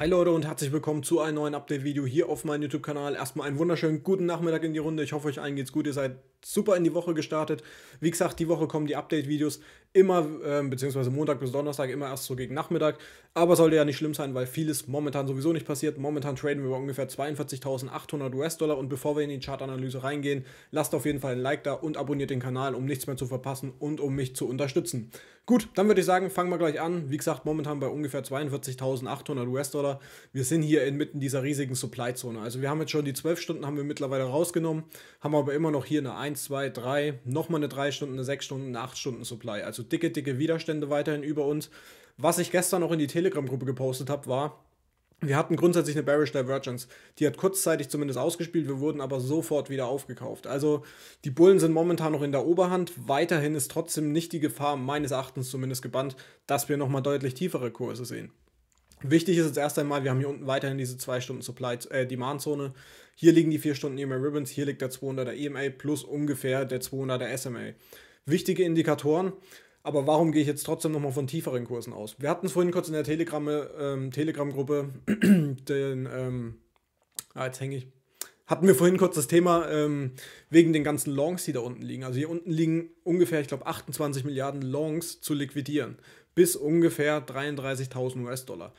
Hi Leute und herzlich willkommen zu einem neuen Update-Video hier auf meinem YouTube-Kanal. Erstmal einen wunderschönen guten Nachmittag in die Runde. Ich hoffe, euch allen geht's gut. Ihr seid super in die Woche gestartet. Wie gesagt, die Woche kommen die Update-Videos immer, äh, beziehungsweise Montag bis Donnerstag, immer erst so gegen Nachmittag. Aber sollte ja nicht schlimm sein, weil vieles momentan sowieso nicht passiert. Momentan traden wir bei ungefähr 42.800 US-Dollar. Und bevor wir in die Chartanalyse reingehen, lasst auf jeden Fall ein Like da und abonniert den Kanal, um nichts mehr zu verpassen und um mich zu unterstützen. Gut, dann würde ich sagen, fangen wir gleich an. Wie gesagt, momentan bei ungefähr 42.800 US-Dollar. Wir sind hier inmitten dieser riesigen Supply-Zone. Also wir haben jetzt schon die 12 Stunden haben wir mittlerweile rausgenommen, haben aber immer noch hier eine 1, 2, 3, nochmal eine 3 Stunden, eine 6 Stunden, eine 8 Stunden Supply. Also dicke, dicke Widerstände weiterhin über uns. Was ich gestern noch in die Telegram-Gruppe gepostet habe, war, wir hatten grundsätzlich eine Bearish Divergence. Die hat kurzzeitig zumindest ausgespielt, wir wurden aber sofort wieder aufgekauft. Also die Bullen sind momentan noch in der Oberhand. Weiterhin ist trotzdem nicht die Gefahr, meines Erachtens zumindest gebannt, dass wir nochmal deutlich tiefere Kurse sehen. Wichtig ist jetzt erst einmal, wir haben hier unten weiterhin diese 2 Stunden Supply äh, Demand Zone. Hier liegen die 4 Stunden EMA Ribbons, hier liegt der 200er EMA plus ungefähr der 200er SMA. Wichtige Indikatoren. Aber warum gehe ich jetzt trotzdem nochmal von tieferen Kursen aus? Wir hatten es vorhin kurz in der Telegram, ähm, Telegram-Gruppe, den, ähm, ah, jetzt hänge ich, hatten wir vorhin kurz das Thema ähm, wegen den ganzen Longs, die da unten liegen. Also hier unten liegen ungefähr, ich glaube, 28 Milliarden Longs zu liquidieren, bis ungefähr 33.000 US-Dollar.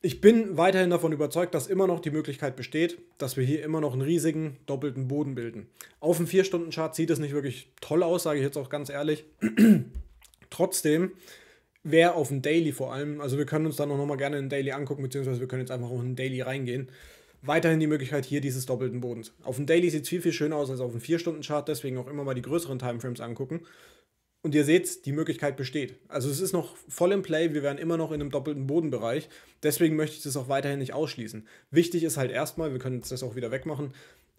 Ich bin weiterhin davon überzeugt, dass immer noch die Möglichkeit besteht, dass wir hier immer noch einen riesigen doppelten Boden bilden. Auf dem 4-Stunden-Chart sieht es nicht wirklich toll aus, sage ich jetzt auch ganz ehrlich. Trotzdem, wer auf dem Daily vor allem, also wir können uns dann auch nochmal gerne einen Daily angucken, beziehungsweise wir können jetzt einfach auch in den Daily reingehen. Weiterhin die Möglichkeit hier dieses doppelten Bodens. Auf dem Daily sieht es viel, viel schöner aus als auf dem 4-Stunden-Chart, deswegen auch immer mal die größeren Timeframes angucken. Und ihr seht, die Möglichkeit besteht. Also es ist noch voll im Play, wir wären immer noch in einem doppelten Bodenbereich. Deswegen möchte ich das auch weiterhin nicht ausschließen. Wichtig ist halt erstmal, wir können jetzt das auch wieder wegmachen,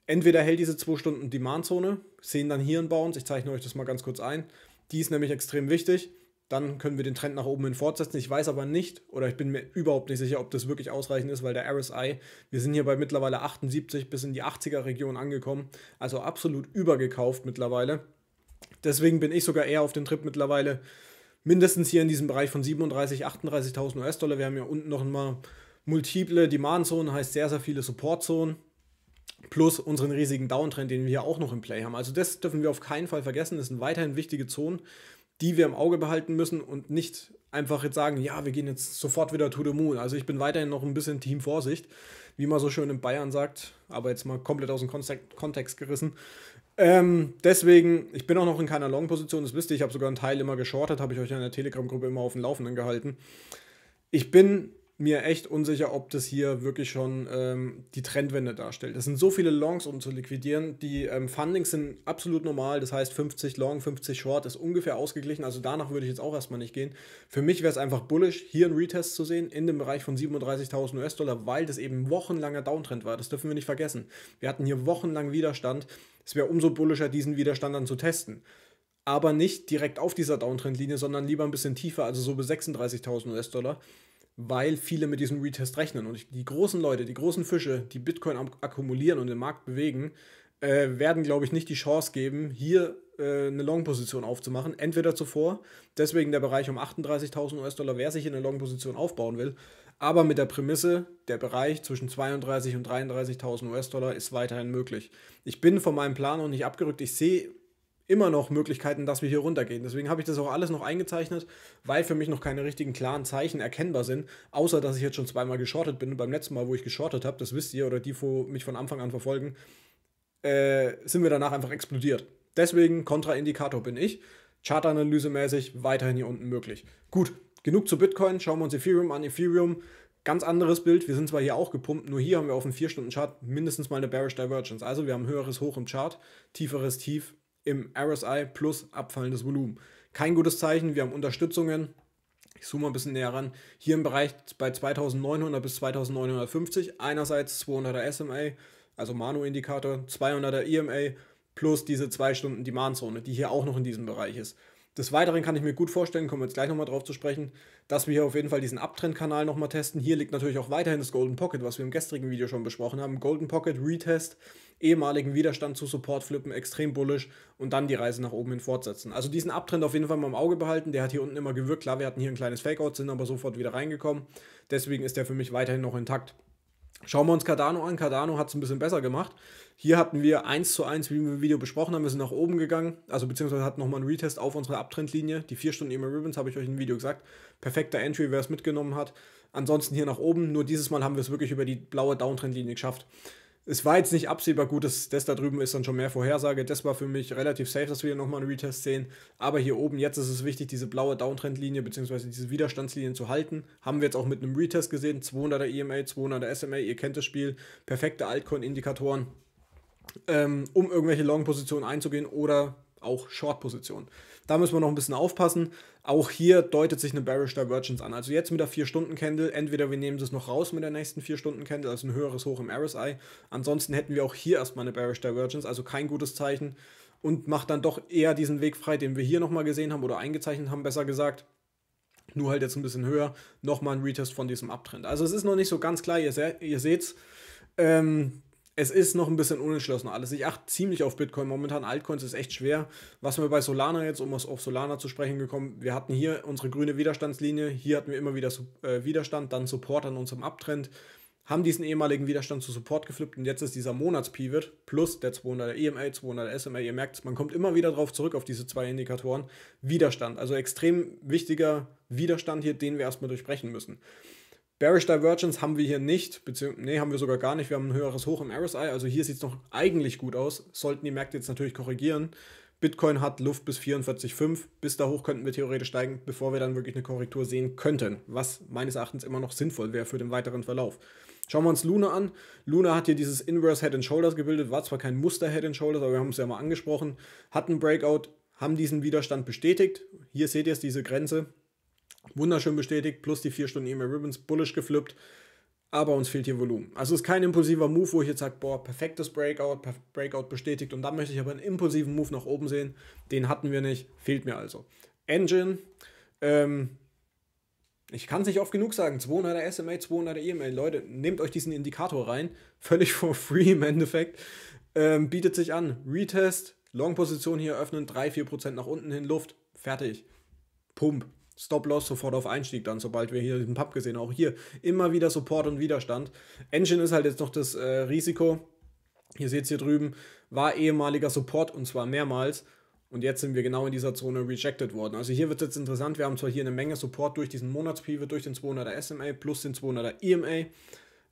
entweder hält diese 2 Stunden Demandzone, sehen dann hier einen Bounce, ich zeichne euch das mal ganz kurz ein, die ist nämlich extrem wichtig. Dann können wir den Trend nach oben hin fortsetzen. Ich weiß aber nicht, oder ich bin mir überhaupt nicht sicher, ob das wirklich ausreichend ist, weil der RSI, wir sind hier bei mittlerweile 78 bis in die 80er Region angekommen, also absolut übergekauft mittlerweile. Deswegen bin ich sogar eher auf den Trip mittlerweile mindestens hier in diesem Bereich von 37, 38.000 US-Dollar. Wir haben ja unten noch mal multiple Demand-Zonen, heißt sehr, sehr viele Support-Zonen. Plus unseren riesigen Downtrend, den wir hier auch noch im Play haben. Also das dürfen wir auf keinen Fall vergessen. Das sind weiterhin wichtige Zonen, die wir im Auge behalten müssen und nicht einfach jetzt sagen, ja, wir gehen jetzt sofort wieder to the moon. Also ich bin weiterhin noch ein bisschen Team Vorsicht, wie man so schön in Bayern sagt, aber jetzt mal komplett aus dem Kontext gerissen. Ähm, deswegen, ich bin auch noch in keiner Long-Position, das wisst ihr, ich habe sogar einen Teil immer geschortet, habe ich euch in der Telegram-Gruppe immer auf dem Laufenden gehalten. Ich bin mir echt unsicher, ob das hier wirklich schon ähm, die Trendwende darstellt. Es sind so viele Longs, um zu liquidieren. Die ähm, Fundings sind absolut normal, das heißt 50 Long, 50 Short ist ungefähr ausgeglichen. Also danach würde ich jetzt auch erstmal nicht gehen. Für mich wäre es einfach bullish, hier einen Retest zu sehen in dem Bereich von 37.000 US-Dollar, weil das eben wochenlanger Downtrend war. Das dürfen wir nicht vergessen. Wir hatten hier wochenlang Widerstand. Es wäre umso bullischer, diesen Widerstand dann zu testen aber nicht direkt auf dieser Downtrendlinie, sondern lieber ein bisschen tiefer, also so bis 36.000 US-Dollar weil viele mit diesem Retest rechnen. Und die großen Leute, die großen Fische, die Bitcoin akkumulieren und den Markt bewegen, äh, werden, glaube ich, nicht die Chance geben, hier äh, eine Long-Position aufzumachen. Entweder zuvor, deswegen der Bereich um 38.000 US-Dollar, wer sich in eine Long-Position aufbauen will, aber mit der Prämisse, der Bereich zwischen 32.000 und 33.000 US-Dollar ist weiterhin möglich. Ich bin von meinem Plan noch nicht abgerückt. Ich sehe immer noch Möglichkeiten, dass wir hier runtergehen. Deswegen habe ich das auch alles noch eingezeichnet, weil für mich noch keine richtigen klaren Zeichen erkennbar sind, außer dass ich jetzt schon zweimal geschortet bin. Und beim letzten Mal, wo ich geschortet habe, das wisst ihr oder die, die mich von Anfang an verfolgen, äh, sind wir danach einfach explodiert. Deswegen Kontraindikator bin ich. Chartanalyse-mäßig weiterhin hier unten möglich. Gut, genug zu Bitcoin, schauen wir uns Ethereum an. Ethereum, ganz anderes Bild. Wir sind zwar hier auch gepumpt, nur hier haben wir auf dem 4-Stunden-Chart mindestens mal eine Bearish Divergence. Also wir haben höheres Hoch im Chart, tieferes Tief im RSI plus abfallendes Volumen. Kein gutes Zeichen, wir haben Unterstützungen. Ich zoome mal ein bisschen näher ran. Hier im Bereich bei 2900 bis 2950. Einerseits 200er SMA, also Mano-Indikator, 200er EMA plus diese 2 Stunden Demandzone, die hier auch noch in diesem Bereich ist. Des Weiteren kann ich mir gut vorstellen, kommen wir jetzt gleich nochmal drauf zu sprechen, dass wir hier auf jeden Fall diesen Abtrendkanal nochmal testen. Hier liegt natürlich auch weiterhin das Golden Pocket, was wir im gestrigen Video schon besprochen haben. Golden Pocket Retest ehemaligen Widerstand zu Support flippen, extrem bullish und dann die Reise nach oben hin fortsetzen. Also diesen Abtrend auf jeden Fall mal im Auge behalten. Der hat hier unten immer gewirkt. Klar, wir hatten hier ein kleines Fakeout, sind aber sofort wieder reingekommen. Deswegen ist der für mich weiterhin noch intakt. Schauen wir uns Cardano an. Cardano hat es ein bisschen besser gemacht. Hier hatten wir 1 zu 1, wie wir im Video besprochen haben, wir sind nach oben gegangen, also beziehungsweise hatten nochmal einen Retest auf unserer Abtrendlinie. Die 4 Stunden EMA Ribbons habe ich euch im Video gesagt. Perfekter Entry, wer es mitgenommen hat. Ansonsten hier nach oben, nur dieses Mal haben wir es wirklich über die blaue Downtrendlinie geschafft es war jetzt nicht absehbar gut, dass das da drüben ist dann schon mehr Vorhersage. Das war für mich relativ safe, dass wir hier nochmal einen Retest sehen. Aber hier oben jetzt ist es wichtig, diese blaue Downtrendlinie bzw. diese Widerstandslinien zu halten. Haben wir jetzt auch mit einem Retest gesehen. 200er EMA, 200er SMA, ihr kennt das Spiel. Perfekte Altcoin-Indikatoren, ähm, um irgendwelche Long-Positionen einzugehen oder auch Short-Positionen. Da müssen wir noch ein bisschen aufpassen. Auch hier deutet sich eine Bearish Divergence an. Also jetzt mit der 4-Stunden-Candle, entweder wir nehmen es noch raus mit der nächsten 4-Stunden-Candle, also ein höheres Hoch im RSI. Ansonsten hätten wir auch hier erstmal eine Bearish Divergence, also kein gutes Zeichen. Und macht dann doch eher diesen Weg frei, den wir hier nochmal gesehen haben oder eingezeichnet haben, besser gesagt. Nur halt jetzt ein bisschen höher. Nochmal ein Retest von diesem Abtrend. Also es ist noch nicht so ganz klar, ihr, se ihr seht's. Ähm, es ist noch ein bisschen unentschlossen alles. Ich achte ziemlich auf Bitcoin. Momentan Altcoins ist echt schwer. Was wir bei Solana jetzt, um auf Solana zu sprechen gekommen, wir hatten hier unsere grüne Widerstandslinie, hier hatten wir immer wieder äh, Widerstand, dann Support an unserem Abtrend, haben diesen ehemaligen Widerstand zu Support geflippt und jetzt ist dieser Monatspivot plus der 200er EMA, 200er SMA. Ihr merkt, man kommt immer wieder drauf zurück auf diese zwei Indikatoren. Widerstand, also extrem wichtiger Widerstand hier, den wir erstmal durchbrechen müssen. Bearish Divergence haben wir hier nicht, beziehungsweise, nee, haben wir sogar gar nicht. Wir haben ein höheres Hoch im RSI, also hier sieht es noch eigentlich gut aus. Sollten die Märkte jetzt natürlich korrigieren. Bitcoin hat Luft bis 44,5. Bis da hoch könnten wir theoretisch steigen, bevor wir dann wirklich eine Korrektur sehen könnten, was meines Erachtens immer noch sinnvoll wäre für den weiteren Verlauf. Schauen wir uns Luna an. Luna hat hier dieses Inverse Head and Shoulders gebildet, war zwar kein Muster Head and Shoulders, aber wir haben es ja mal angesprochen, hat einen Breakout, haben diesen Widerstand bestätigt. Hier seht ihr es, diese Grenze, Wunderschön bestätigt, plus die 4 Stunden E-Mail Ribbons, bullish geflippt, aber uns fehlt hier Volumen. Also ist kein impulsiver Move, wo ich jetzt sage, boah, perfektes Breakout, per Breakout bestätigt und dann möchte ich aber einen impulsiven Move nach oben sehen. Den hatten wir nicht, fehlt mir also. Engine, ähm, ich kann es nicht oft genug sagen, 200er SMA, 200er EMA. Leute, nehmt euch diesen Indikator rein, völlig for free im Endeffekt. Ähm, bietet sich an. Retest, Long-Position hier öffnen, 3-4% nach unten hin, Luft, fertig. Pump, Stop-Loss sofort auf Einstieg dann, sobald wir hier diesen Pub gesehen haben. Auch hier immer wieder Support und Widerstand. Engine ist halt jetzt noch das äh, Risiko. Ihr seht es hier drüben, war ehemaliger Support und zwar mehrmals. Und jetzt sind wir genau in dieser Zone rejected worden. Also hier wird es jetzt interessant. Wir haben zwar hier eine Menge Support durch diesen Monatspivot, durch den 200er SMA plus den 200er EMA.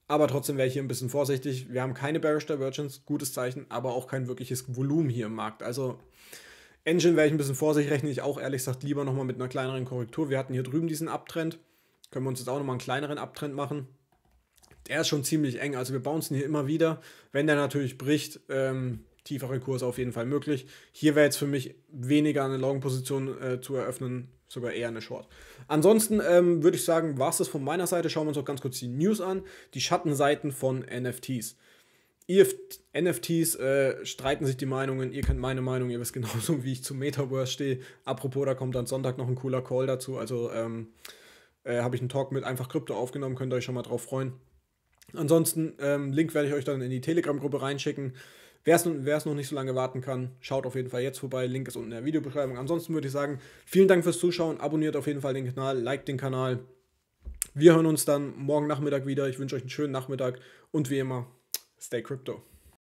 Aber trotzdem wäre ich hier ein bisschen vorsichtig. Wir haben keine Bearish Divergence, gutes Zeichen, aber auch kein wirkliches Volumen hier im Markt. Also Engine wäre ich ein bisschen vorsichtig, rechne ich auch ehrlich gesagt lieber nochmal mit einer kleineren Korrektur. Wir hatten hier drüben diesen Abtrend. Können wir uns jetzt auch nochmal einen kleineren Abtrend machen. Der ist schon ziemlich eng, also wir bouncen hier immer wieder. Wenn der natürlich bricht, ähm, tiefere Kurse auf jeden Fall möglich. Hier wäre jetzt für mich weniger eine Long-Position äh, zu eröffnen, sogar eher eine Short. Ansonsten ähm, würde ich sagen, war es das von meiner Seite. Schauen wir uns auch ganz kurz die News an. Die Schattenseiten von NFTs. NFTs äh, streiten sich die Meinungen. Ihr kennt meine Meinung, ihr wisst genauso, wie ich zum Metaverse stehe. Apropos, da kommt dann Sonntag noch ein cooler Call dazu. Also ähm, äh, habe ich einen Talk mit einfach Krypto aufgenommen, könnt ihr euch schon mal drauf freuen. Ansonsten, ähm, Link werde ich euch dann in die Telegram-Gruppe reinschicken. Wer es noch nicht so lange warten kann, schaut auf jeden Fall jetzt vorbei. Link ist unten in der Videobeschreibung. Ansonsten würde ich sagen, vielen Dank fürs Zuschauen. Abonniert auf jeden Fall den Kanal, liked den Kanal. Wir hören uns dann morgen Nachmittag wieder. Ich wünsche euch einen schönen Nachmittag und wie immer, Stay crypto.